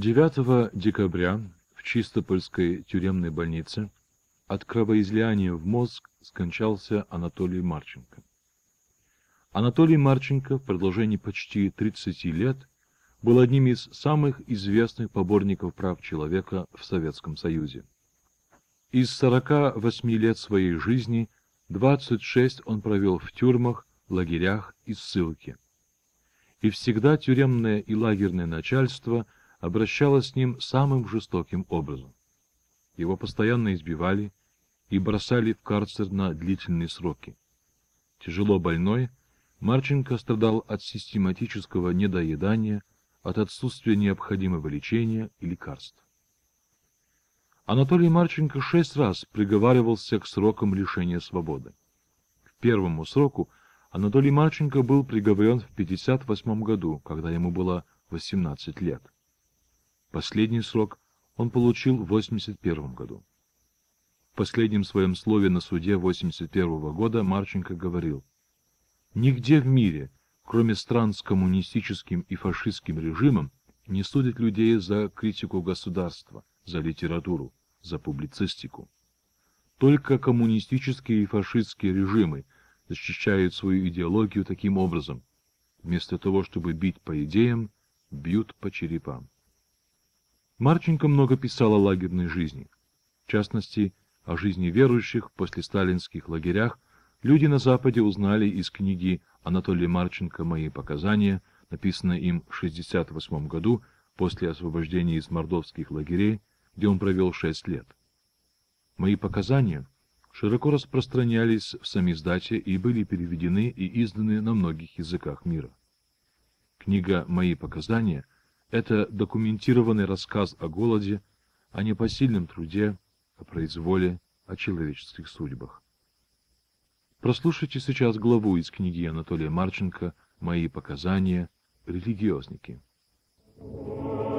9 декабря в Чистопольской тюремной больнице от кровоизлияния в мозг скончался Анатолий Марченко. Анатолий Марченко в продолжении почти 30 лет был одним из самых известных поборников прав человека в Советском Союзе. Из 48 лет своей жизни 26 он провел в тюрьмах, лагерях и ссылке. И всегда тюремное и лагерное начальство – обращалась с ним самым жестоким образом. Его постоянно избивали и бросали в карцер на длительные сроки. Тяжело больной, Марченко страдал от систематического недоедания, от отсутствия необходимого лечения и лекарств. Анатолий Марченко шесть раз приговаривался к срокам лишения свободы. К первому сроку Анатолий Марченко был приговорен в 1958 году, когда ему было 18 лет. Последний срок он получил в 1981 году. В последнем своем слове на суде 1981 года Марченко говорил, «Нигде в мире, кроме стран с коммунистическим и фашистским режимом, не судят людей за критику государства, за литературу, за публицистику. Только коммунистические и фашистские режимы защищают свою идеологию таким образом. Вместо того, чтобы бить по идеям, бьют по черепам. Марченко много писал о лагерной жизни, в частности, о жизни верующих в послесталинских лагерях, люди на Западе узнали из книги Анатолия Марченко «Мои показания», написанной им в 1968 году после освобождения из мордовских лагерей, где он провел шесть лет. «Мои показания» широко распространялись в самиздате и были переведены и изданы на многих языках мира. Книга «Мои показания» — это документированный рассказ о голоде, о непосильном труде, о произволе, о человеческих судьбах. Прослушайте сейчас главу из книги Анатолия Марченко «Мои показания. Религиозники». Thank you.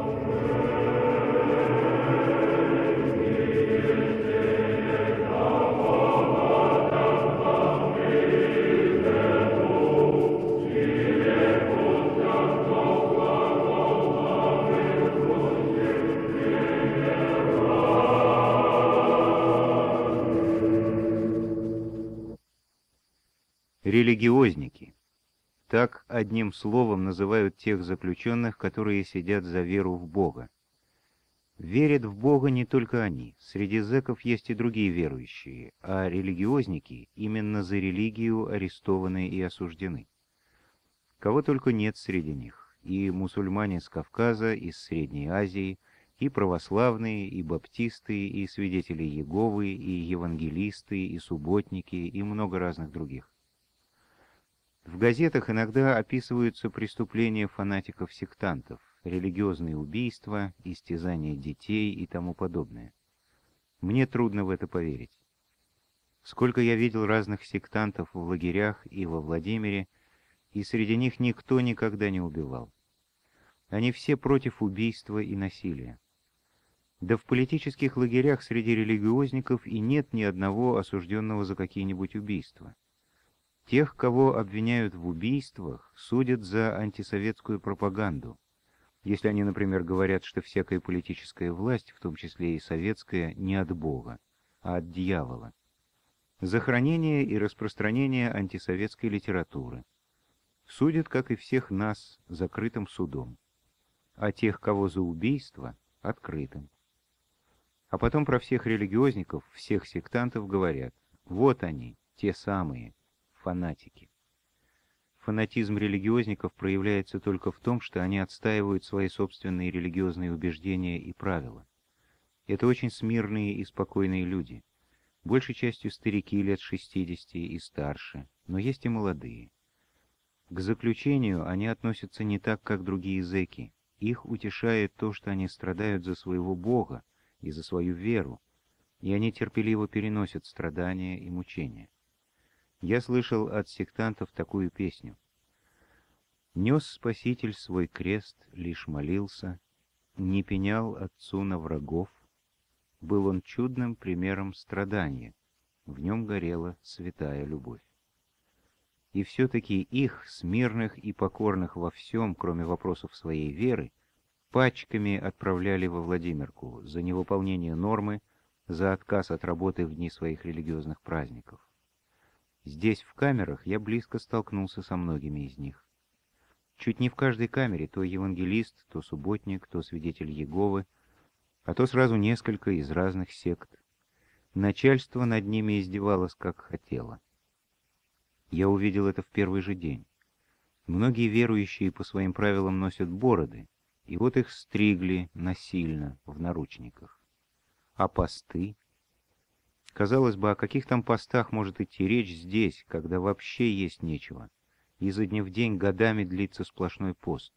религиозники. Так одним словом называют тех заключенных, которые сидят за веру в Бога. Верят в Бога не только они, среди зэков есть и другие верующие, а религиозники именно за религию арестованы и осуждены. Кого только нет среди них, и мусульмане с Кавказа, из Средней Азии, и православные, и баптисты, и свидетели Еговы, и евангелисты, и субботники, и много разных других. В газетах иногда описываются преступления фанатиков-сектантов, религиозные убийства, истязания детей и тому подобное. Мне трудно в это поверить. Сколько я видел разных сектантов в лагерях и во Владимире, и среди них никто никогда не убивал. Они все против убийства и насилия. Да в политических лагерях среди религиозников и нет ни одного осужденного за какие-нибудь убийства. Тех, кого обвиняют в убийствах, судят за антисоветскую пропаганду. Если они, например, говорят, что всякая политическая власть, в том числе и советская, не от Бога, а от дьявола. Захоронение и распространение антисоветской литературы. Судят, как и всех нас, закрытым судом. А тех, кого за убийство, открытым. А потом про всех религиозников, всех сектантов говорят. Вот они, те самые, фанатики. Фанатизм религиозников проявляется только в том, что они отстаивают свои собственные религиозные убеждения и правила. Это очень смирные и спокойные люди, большей частью старики лет 60 и старше, но есть и молодые. К заключению они относятся не так, как другие зэки. Их утешает то, что они страдают за своего Бога и за свою веру, и они терпеливо переносят страдания и мучения. Я слышал от сектантов такую песню. Нес Спаситель свой крест, лишь молился, не пенял отцу на врагов. Был он чудным примером страдания, в нем горела святая любовь. И все-таки их, смирных и покорных во всем, кроме вопросов своей веры, пачками отправляли во Владимирку за невыполнение нормы, за отказ от работы в дни своих религиозных праздников. Здесь, в камерах, я близко столкнулся со многими из них. Чуть не в каждой камере то евангелист, то субботник, то свидетель Еговы, а то сразу несколько из разных сект. Начальство над ними издевалось, как хотело. Я увидел это в первый же день. Многие верующие по своим правилам носят бороды, и вот их стригли насильно в наручниках. А посты Казалось бы, о каких там постах может идти речь здесь, когда вообще есть нечего? и за дня в день годами длится сплошной пост,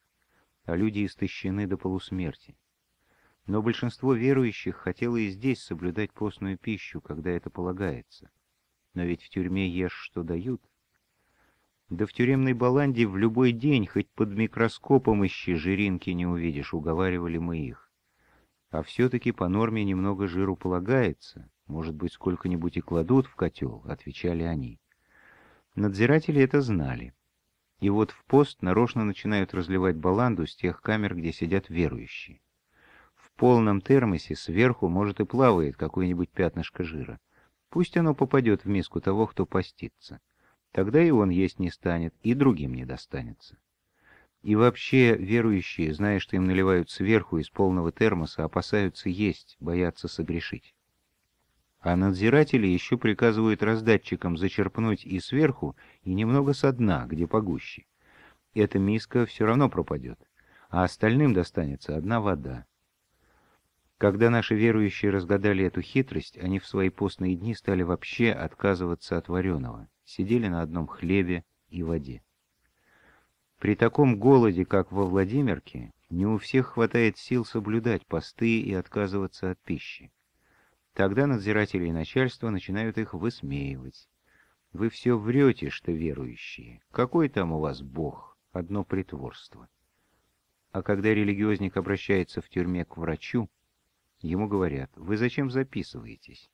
а люди истощены до полусмерти. Но большинство верующих хотело и здесь соблюдать постную пищу, когда это полагается. Но ведь в тюрьме ешь, что дают. Да в тюремной баланде в любой день, хоть под микроскопом ищи, жиринки не увидишь, уговаривали мы их. А все-таки по норме немного жиру полагается, может быть, сколько-нибудь и кладут в котел, — отвечали они. Надзиратели это знали. И вот в пост нарочно начинают разливать баланду с тех камер, где сидят верующие. В полном термосе сверху, может, и плавает какое-нибудь пятнышко жира. Пусть оно попадет в миску того, кто постится. Тогда и он есть не станет, и другим не достанется. И вообще верующие, зная, что им наливают сверху из полного термоса, опасаются есть, боятся согрешить а надзиратели еще приказывают раздатчикам зачерпнуть и сверху, и немного со дна, где погуще. Эта миска все равно пропадет, а остальным достанется одна вода. Когда наши верующие разгадали эту хитрость, они в свои постные дни стали вообще отказываться от вареного, сидели на одном хлебе и воде. При таком голоде, как во Владимирке, не у всех хватает сил соблюдать посты и отказываться от пищи. Тогда надзиратели и начальство начинают их высмеивать. Вы все врете, что верующие. Какой там у вас Бог? Одно притворство. А когда религиозник обращается в тюрьме к врачу, ему говорят, вы зачем записываетесь?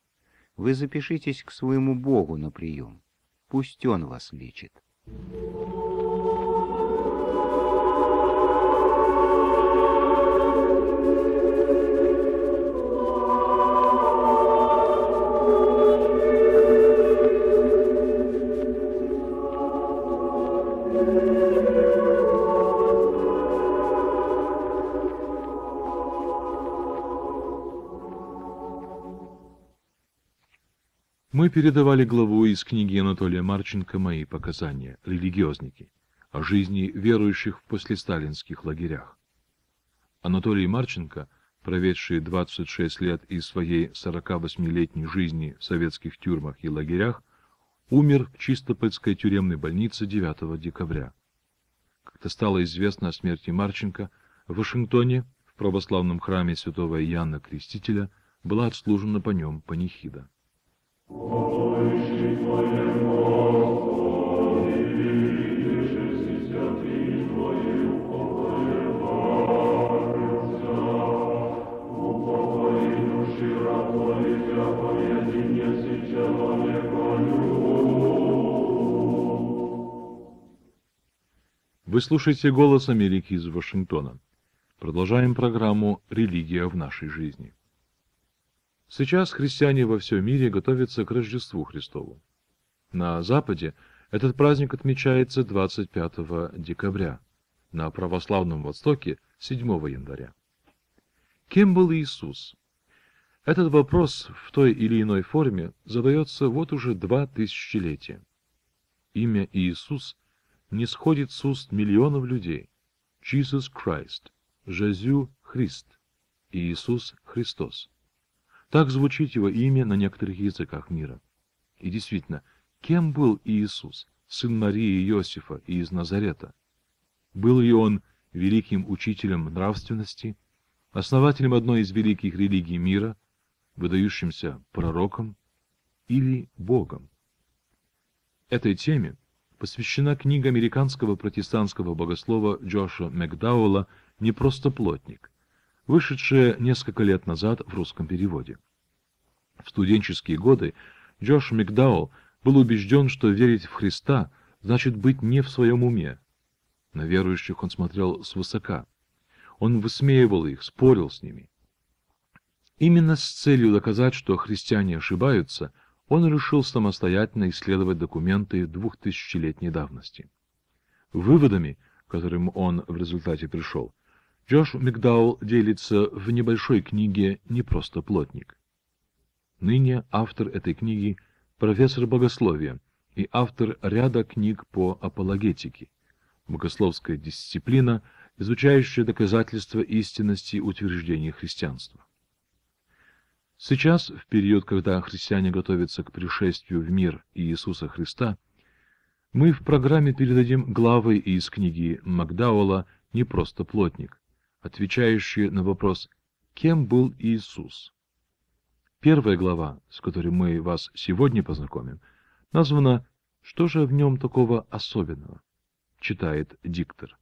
Вы запишитесь к своему Богу на прием. Пусть Он вас лечит. Thank you. передавали главу из книги Анатолия Марченко «Мои показания. Религиозники. О жизни верующих в послесталинских лагерях». Анатолий Марченко, проведший 26 лет из своей 48-летней жизни в советских тюрьмах и лагерях, умер в Чистопольской тюремной больнице 9 декабря. Как-то стало известно о смерти Марченко, в Вашингтоне, в православном храме святого Иоанна Крестителя, была отслужена по нем панихида. Вы слушаете «Голос Америки» из Вашингтона. Продолжаем программу «Религия в нашей жизни». Сейчас христиане во всем мире готовятся к Рождеству Христову. На Западе этот праздник отмечается 25 декабря, на православном Востоке – 7 января. Кем был Иисус? Этот вопрос в той или иной форме задается вот уже два тысячелетия. Имя Иисус не сходит с уст миллионов людей. Jesus Christ, Жезю Христ, Иисус Христос. Так звучит его имя на некоторых языках мира. И действительно, кем был Иисус, сын Марии и Иосифа и из Назарета? Был ли он великим учителем нравственности, основателем одной из великих религий мира, выдающимся пророком или Богом? Этой теме посвящена книга американского протестантского богослова Джоша Макдауэлла «Не просто плотник», вышедшее несколько лет назад в русском переводе. В студенческие годы Джош Макдауэлл был убежден, что верить в Христа значит быть не в своем уме. На верующих он смотрел свысока. Он высмеивал их, спорил с ними. Именно с целью доказать, что христиане ошибаются, он решил самостоятельно исследовать документы двухтысячелетней давности. Выводами, к которым он в результате пришел, Джош Мигдау делится в небольшой книге «Не просто плотник». Ныне автор этой книги – профессор богословия и автор ряда книг по апологетике, богословская дисциплина, изучающая доказательства истинности утверждений христианства. Сейчас, в период, когда христиане готовятся к пришествию в мир Иисуса Христа, мы в программе передадим главы из книги Макдаула «Не просто плотник», отвечающие на вопрос «Кем был Иисус?». Первая глава, с которой мы вас сегодня познакомим, названа «Что же в нем такого особенного?», читает диктор.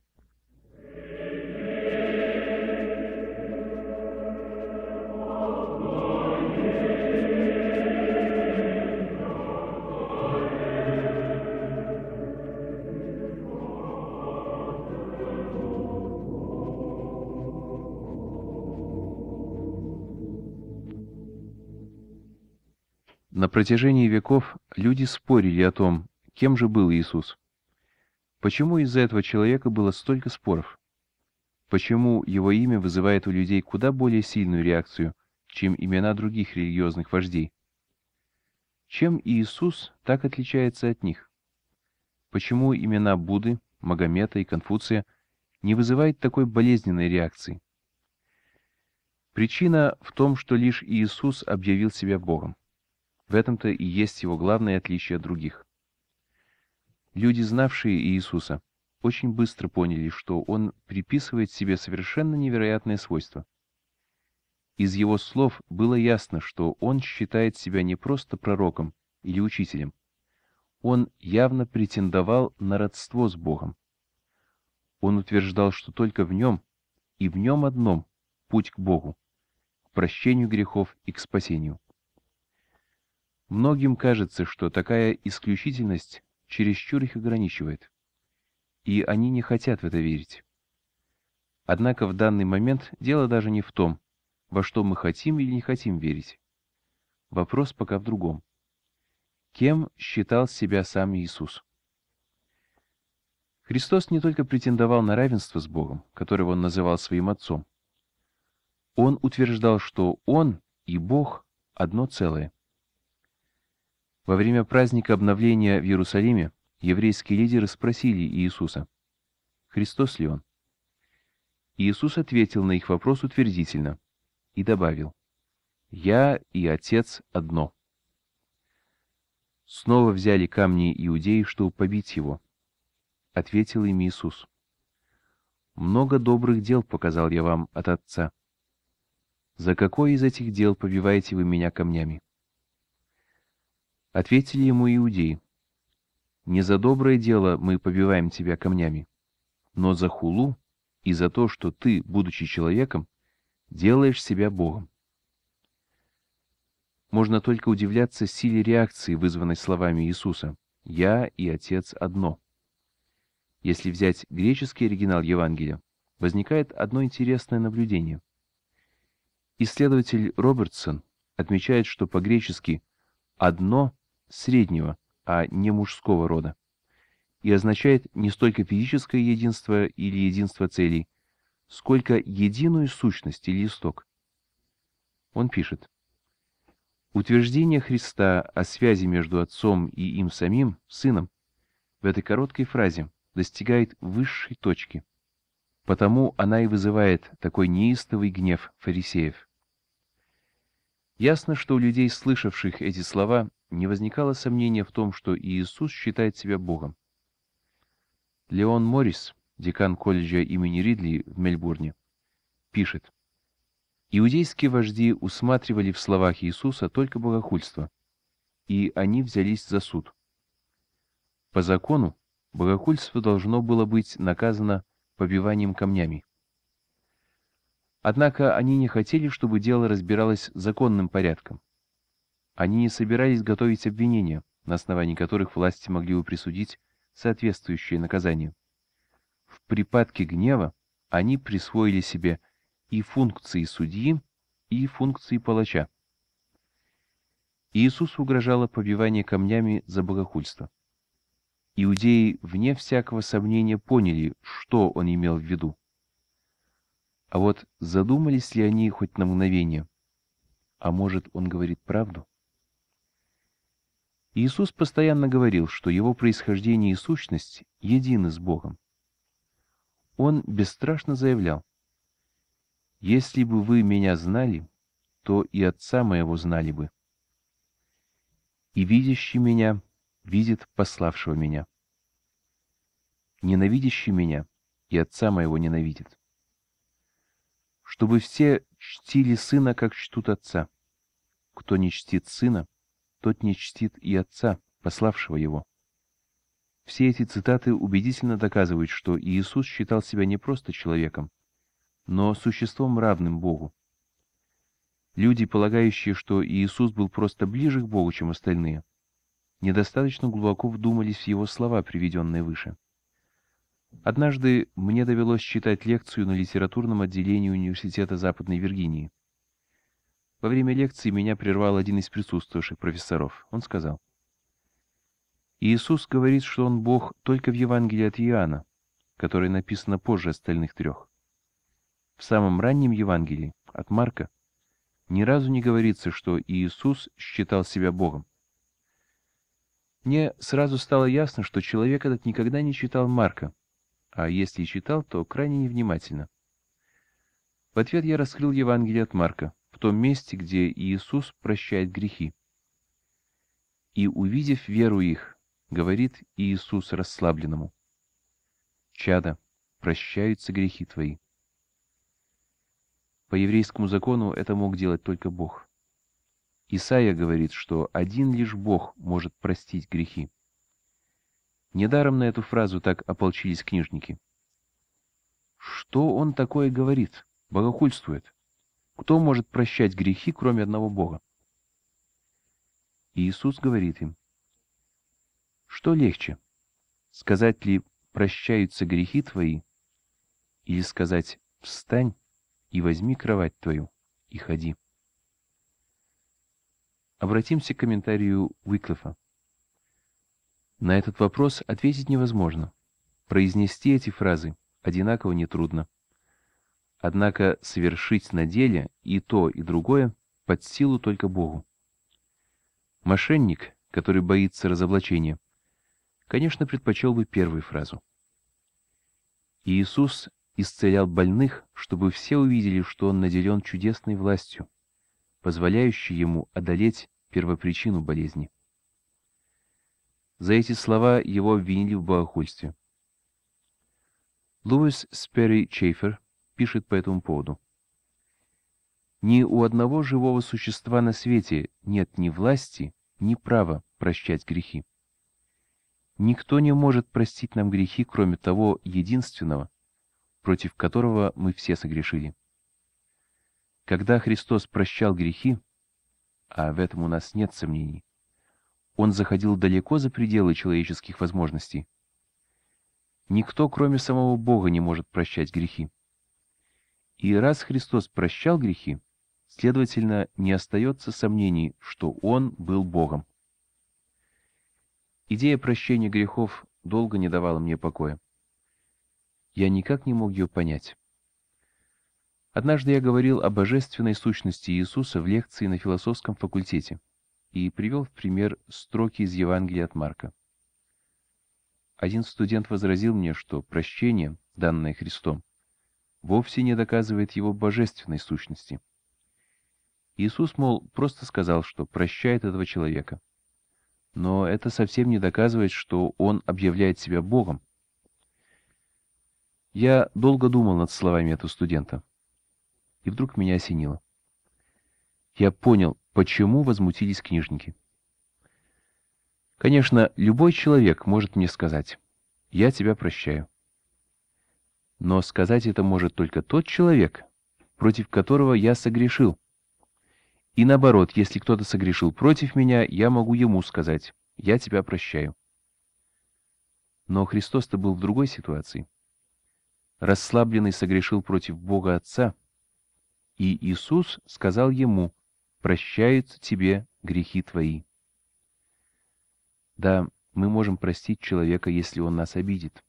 На протяжении веков люди спорили о том, кем же был Иисус. Почему из-за этого человека было столько споров? Почему его имя вызывает у людей куда более сильную реакцию, чем имена других религиозных вождей? Чем Иисус так отличается от них? Почему имена Будды, Магомета и Конфуция не вызывают такой болезненной реакции? Причина в том, что лишь Иисус объявил себя Богом. В этом-то и есть его главное отличие от других. Люди, знавшие Иисуса, очень быстро поняли, что он приписывает себе совершенно невероятные свойства. Из его слов было ясно, что он считает себя не просто пророком или учителем. Он явно претендовал на родство с Богом. Он утверждал, что только в нем, и в нем одном, путь к Богу, к прощению грехов и к спасению. Многим кажется, что такая исключительность чересчур их ограничивает, и они не хотят в это верить. Однако в данный момент дело даже не в том, во что мы хотим или не хотим верить. Вопрос пока в другом. Кем считал себя сам Иисус? Христос не только претендовал на равенство с Богом, которого он называл своим отцом. Он утверждал, что он и Бог одно целое. Во время праздника обновления в Иерусалиме еврейские лидеры спросили Иисуса, «Христос ли Он?» Иисус ответил на их вопрос утвердительно и добавил, «Я и Отец одно». Снова взяли камни иудеи, чтобы побить его. Ответил им Иисус, «Много добрых дел показал я вам от Отца. За какое из этих дел побиваете вы меня камнями?» Ответили ему иудеи, «Не за доброе дело мы побиваем тебя камнями, но за хулу и за то, что ты, будучи человеком, делаешь себя Богом». Можно только удивляться силе реакции, вызванной словами Иисуса «Я и Отец одно». Если взять греческий оригинал Евангелия, возникает одно интересное наблюдение. Исследователь Робертсон отмечает, что по-гречески «одно» среднего, а не мужского рода, и означает не столько физическое единство или единство целей, сколько единую сущность или исток. Он пишет. Утверждение Христа о связи между Отцом и им самим, Сыном, в этой короткой фразе достигает высшей точки. Потому она и вызывает такой неистовый гнев фарисеев. Ясно, что у людей, слышавших эти слова, не возникало сомнения в том, что Иисус считает себя Богом. Леон Моррис, декан колледжа имени Ридли в Мельбурне, пишет, «Иудейские вожди усматривали в словах Иисуса только богохульство, и они взялись за суд. По закону богохульство должно было быть наказано побиванием камнями. Однако они не хотели, чтобы дело разбиралось законным порядком. Они не собирались готовить обвинения, на основании которых власти могли бы присудить соответствующее наказание. В припадке гнева они присвоили себе и функции судьи, и функции палача. Иисусу угрожало побивание камнями за богохульство. Иудеи, вне всякого сомнения, поняли, что он имел в виду. А вот задумались ли они хоть на мгновение? А может, он говорит правду? Иисус постоянно говорил, что его происхождение и сущность едины с Богом. Он бесстрашно заявлял, «Если бы вы меня знали, то и Отца моего знали бы. И видящий меня видит пославшего меня. Ненавидящий меня и Отца моего ненавидит. Чтобы все чтили Сына, как чтут Отца. Кто не чтит Сына, тот не чтит и Отца, пославшего его. Все эти цитаты убедительно доказывают, что Иисус считал себя не просто человеком, но существом равным Богу. Люди, полагающие, что Иисус был просто ближе к Богу, чем остальные, недостаточно глубоко вдумались в его слова, приведенные выше. Однажды мне довелось читать лекцию на литературном отделении Университета Западной Виргинии. Во время лекции меня прервал один из присутствующих профессоров. Он сказал, «Иисус говорит, что Он Бог только в Евангелии от Иоанна, которое написано позже остальных трех. В самом раннем Евангелии, от Марка, ни разу не говорится, что Иисус считал себя Богом. Мне сразу стало ясно, что человек этот никогда не читал Марка, а если и читал, то крайне невнимательно. В ответ я раскрыл Евангелие от Марка, в том месте, где Иисус прощает грехи. И, увидев веру их, говорит Иисус расслабленному, «Чада, прощаются грехи твои». По еврейскому закону это мог делать только Бог. Исаия говорит, что один лишь Бог может простить грехи. Недаром на эту фразу так ополчились книжники. Что он такое говорит? Богохульствует. Кто может прощать грехи, кроме одного Бога? Иисус говорит им, что легче, сказать ли «прощаются грехи твои» или сказать «встань и возьми кровать твою и ходи». Обратимся к комментарию Выклифа. На этот вопрос ответить невозможно. Произнести эти фразы одинаково нетрудно. Однако совершить на деле и то, и другое под силу только Богу. Мошенник, который боится разоблачения, конечно, предпочел бы первую фразу. Иисус исцелял больных, чтобы все увидели, что он наделен чудесной властью, позволяющей ему одолеть первопричину болезни. За эти слова его обвинили в богохульстве. Луис Сперри Чейфер пишет по этому поводу. Ни у одного живого существа на свете нет ни власти, ни права прощать грехи. Никто не может простить нам грехи, кроме того единственного, против которого мы все согрешили. Когда Христос прощал грехи, а в этом у нас нет сомнений, он заходил далеко за пределы человеческих возможностей. Никто, кроме самого Бога, не может прощать грехи. И раз Христос прощал грехи, следовательно, не остается сомнений, что Он был Богом. Идея прощения грехов долго не давала мне покоя. Я никак не мог ее понять. Однажды я говорил о божественной сущности Иисуса в лекции на философском факультете и привел в пример строки из Евангелия от Марка. Один студент возразил мне, что прощение, данное Христом, вовсе не доказывает его божественной сущности. Иисус, мол, просто сказал, что прощает этого человека. Но это совсем не доказывает, что он объявляет себя Богом. Я долго думал над словами этого студента. И вдруг меня осенило. Я понял, почему возмутились книжники. Конечно, любой человек может мне сказать, я тебя прощаю. Но сказать это может только тот человек, против которого я согрешил. И наоборот, если кто-то согрешил против меня, я могу ему сказать «я тебя прощаю». Но Христос-то был в другой ситуации. Расслабленный согрешил против Бога Отца, и Иисус сказал ему «прощаются тебе грехи твои». Да, мы можем простить человека, если он нас обидит.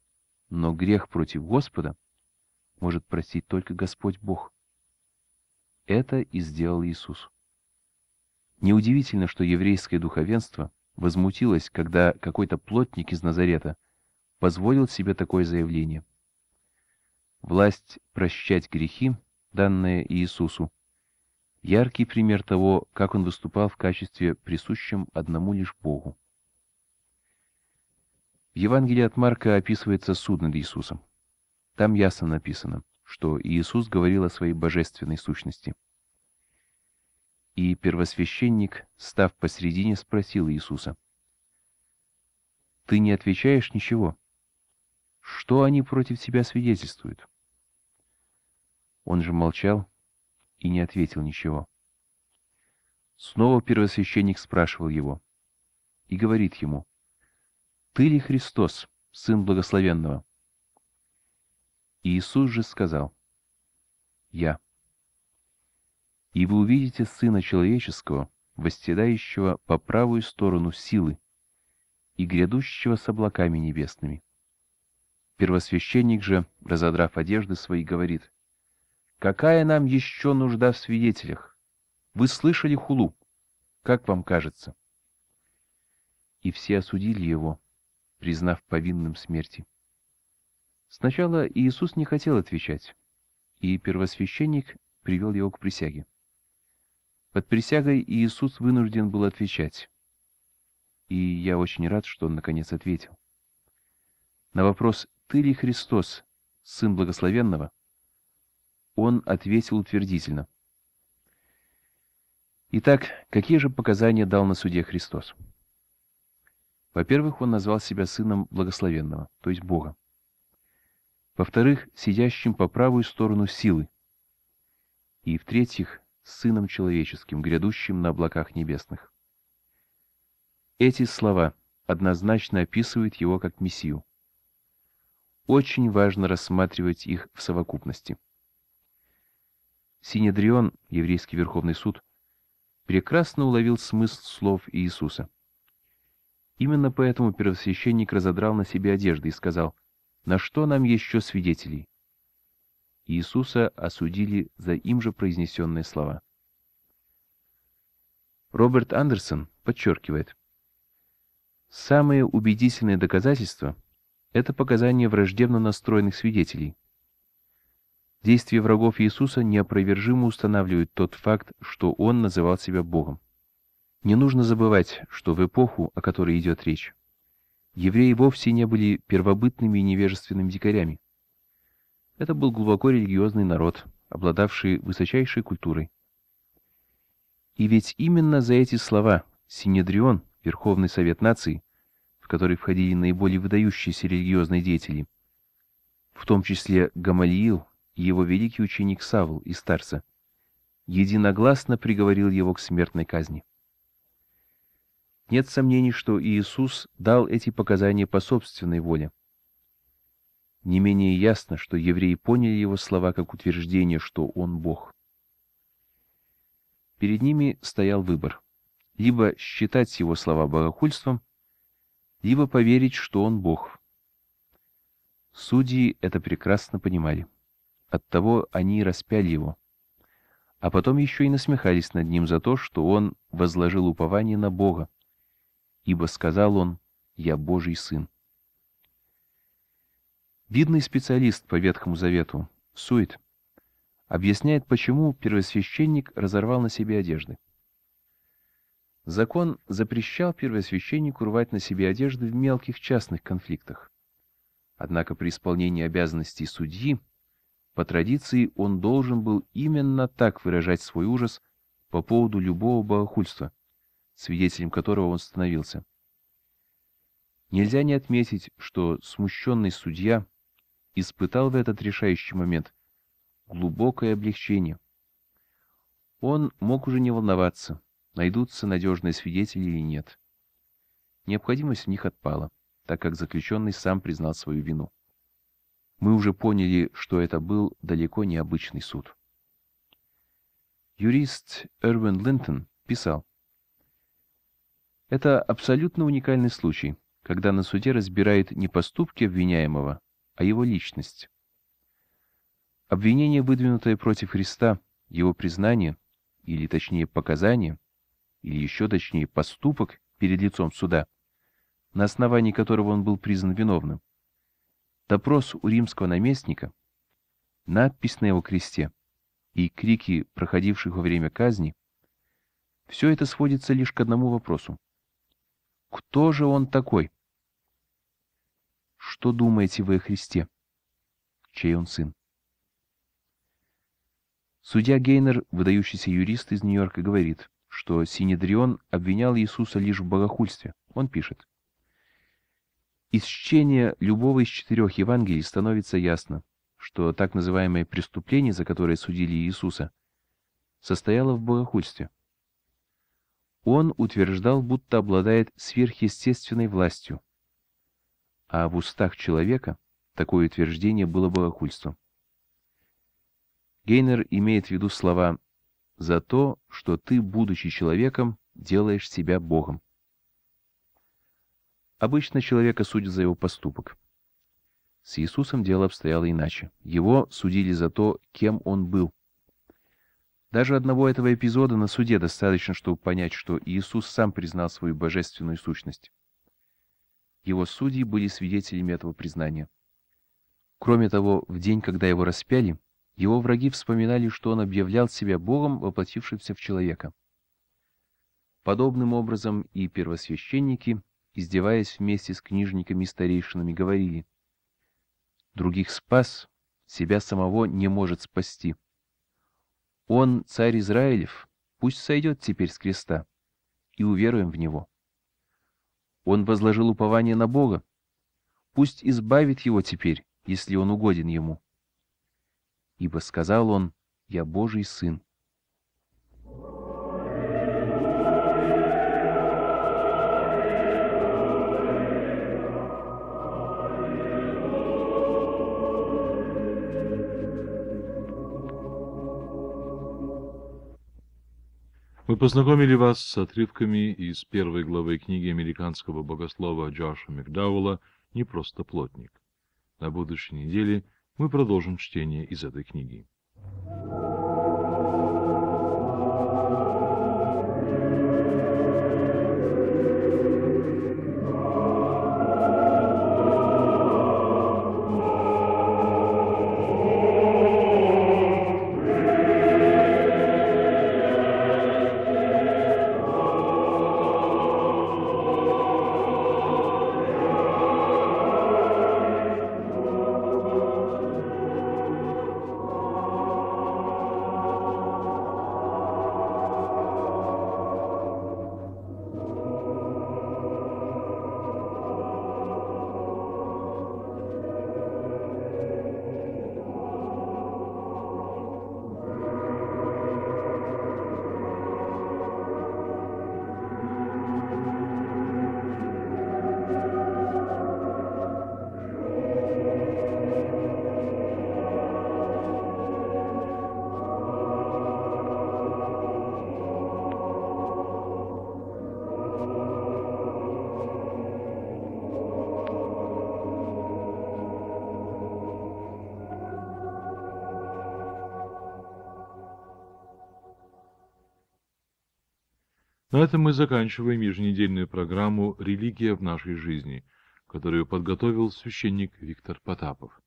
Но грех против Господа может простить только Господь Бог. Это и сделал Иисус. Неудивительно, что еврейское духовенство возмутилось, когда какой-то плотник из Назарета позволил себе такое заявление. Власть прощать грехи, данная Иисусу, яркий пример того, как он выступал в качестве присущем одному лишь Богу. В Евангелии от Марка описывается суд над Иисусом. Там ясно написано, что Иисус говорил о своей божественной сущности. И первосвященник, став посредине, спросил Иисуса, «Ты не отвечаешь ничего. Что они против тебя свидетельствуют?» Он же молчал и не ответил ничего. Снова первосвященник спрашивал его и говорит ему, ты ли Христос, Сын Благословенного? Иисус же сказал, Я. И вы увидите Сына Человеческого, восседающего по правую сторону силы и грядущего с облаками небесными. Первосвященник же, разодрав одежды свои, говорит, «Какая нам еще нужда в свидетелях? Вы слышали хулу? Как вам кажется?» И все осудили его, признав повинным смерти. Сначала Иисус не хотел отвечать, и первосвященник привел его к присяге. Под присягой Иисус вынужден был отвечать. И я очень рад, что он наконец ответил. На вопрос «Ты ли Христос, Сын Благословенного?» он ответил утвердительно. Итак, какие же показания дал на суде Христос? Во-первых, он назвал себя сыном благословенного, то есть Бога. Во-вторых, сидящим по правую сторону силы. И, в-третьих, сыном человеческим, грядущим на облаках небесных. Эти слова однозначно описывают его как Мессию. Очень важно рассматривать их в совокупности. Синедрион, еврейский верховный суд, прекрасно уловил смысл слов Иисуса. Именно поэтому первосвященник разодрал на себе одежды и сказал, «На что нам еще свидетелей?» Иисуса осудили за им же произнесенные слова. Роберт Андерсон подчеркивает, «Самые убедительные доказательства — это показания враждебно настроенных свидетелей. Действия врагов Иисуса неопровержимо устанавливают тот факт, что Он называл себя Богом. Не нужно забывать, что в эпоху, о которой идет речь, евреи вовсе не были первобытными и невежественными дикарями. Это был глубоко религиозный народ, обладавший высочайшей культурой. И ведь именно за эти слова Синедрион, Верховный Совет Наций, в который входили наиболее выдающиеся религиозные деятели, в том числе Гамалиил и его великий ученик Савл из старца, единогласно приговорил его к смертной казни. Нет сомнений, что Иисус дал эти показания по собственной воле. Не менее ясно, что евреи поняли его слова как утверждение, что он Бог. Перед ними стоял выбор: либо считать его слова богохульством, либо поверить, что он Бог. Судьи это прекрасно понимали. Оттого они распяли его. А потом еще и насмехались над ним за то, что он возложил упование на Бога, ибо сказал он, «Я Божий Сын». Видный специалист по Ветхому Завету, Сует, объясняет, почему первосвященник разорвал на себе одежды. Закон запрещал первосвященнику рвать на себе одежды в мелких частных конфликтах. Однако при исполнении обязанностей судьи, по традиции он должен был именно так выражать свой ужас по поводу любого богохульства, свидетелем которого он становился. Нельзя не отметить, что смущенный судья испытал в этот решающий момент глубокое облегчение. Он мог уже не волноваться, найдутся надежные свидетели или нет. Необходимость в них отпала, так как заключенный сам признал свою вину. Мы уже поняли, что это был далеко не обычный суд. Юрист Эрвин Линтон писал, это абсолютно уникальный случай, когда на суде разбирают не поступки обвиняемого, а его личность. Обвинение, выдвинутое против Христа, его признание, или точнее показания, или еще точнее поступок перед лицом суда, на основании которого он был признан виновным, допрос у римского наместника, надпись на его кресте и крики проходивших во время казни, все это сводится лишь к одному вопросу. Кто же он такой? Что думаете вы о Христе? Чей он сын? Судья Гейнер, выдающийся юрист из Нью-Йорка, говорит, что Синедрион обвинял Иисуса лишь в богохульстве. Он пишет. Из чтения любого из четырех Евангелий становится ясно, что так называемое преступление, за которое судили Иисуса, состояло в богохульстве. Он утверждал, будто обладает сверхъестественной властью. А в устах человека такое утверждение было бы богохульством. Гейнер имеет в виду слова «за то, что ты, будучи человеком, делаешь себя Богом». Обычно человека судят за его поступок. С Иисусом дело обстояло иначе. Его судили за то, кем он был. Даже одного этого эпизода на суде достаточно, чтобы понять, что Иисус сам признал свою божественную сущность. Его судьи были свидетелями этого признания. Кроме того, в день, когда его распяли, его враги вспоминали, что он объявлял себя Богом, воплотившимся в человека. Подобным образом и первосвященники, издеваясь вместе с книжниками и старейшинами, говорили, «Других спас, себя самого не может спасти». Он царь Израилев, пусть сойдет теперь с креста, и уверуем в него. Он возложил упование на Бога, пусть избавит его теперь, если он угоден ему. Ибо сказал он, я Божий Сын, Мы познакомили вас с отрывками из первой главы книги американского богослова Джоша Макдауэлла «Не просто плотник». На будущей неделе мы продолжим чтение из этой книги. На этом мы заканчиваем еженедельную программу «Религия в нашей жизни», которую подготовил священник Виктор Потапов.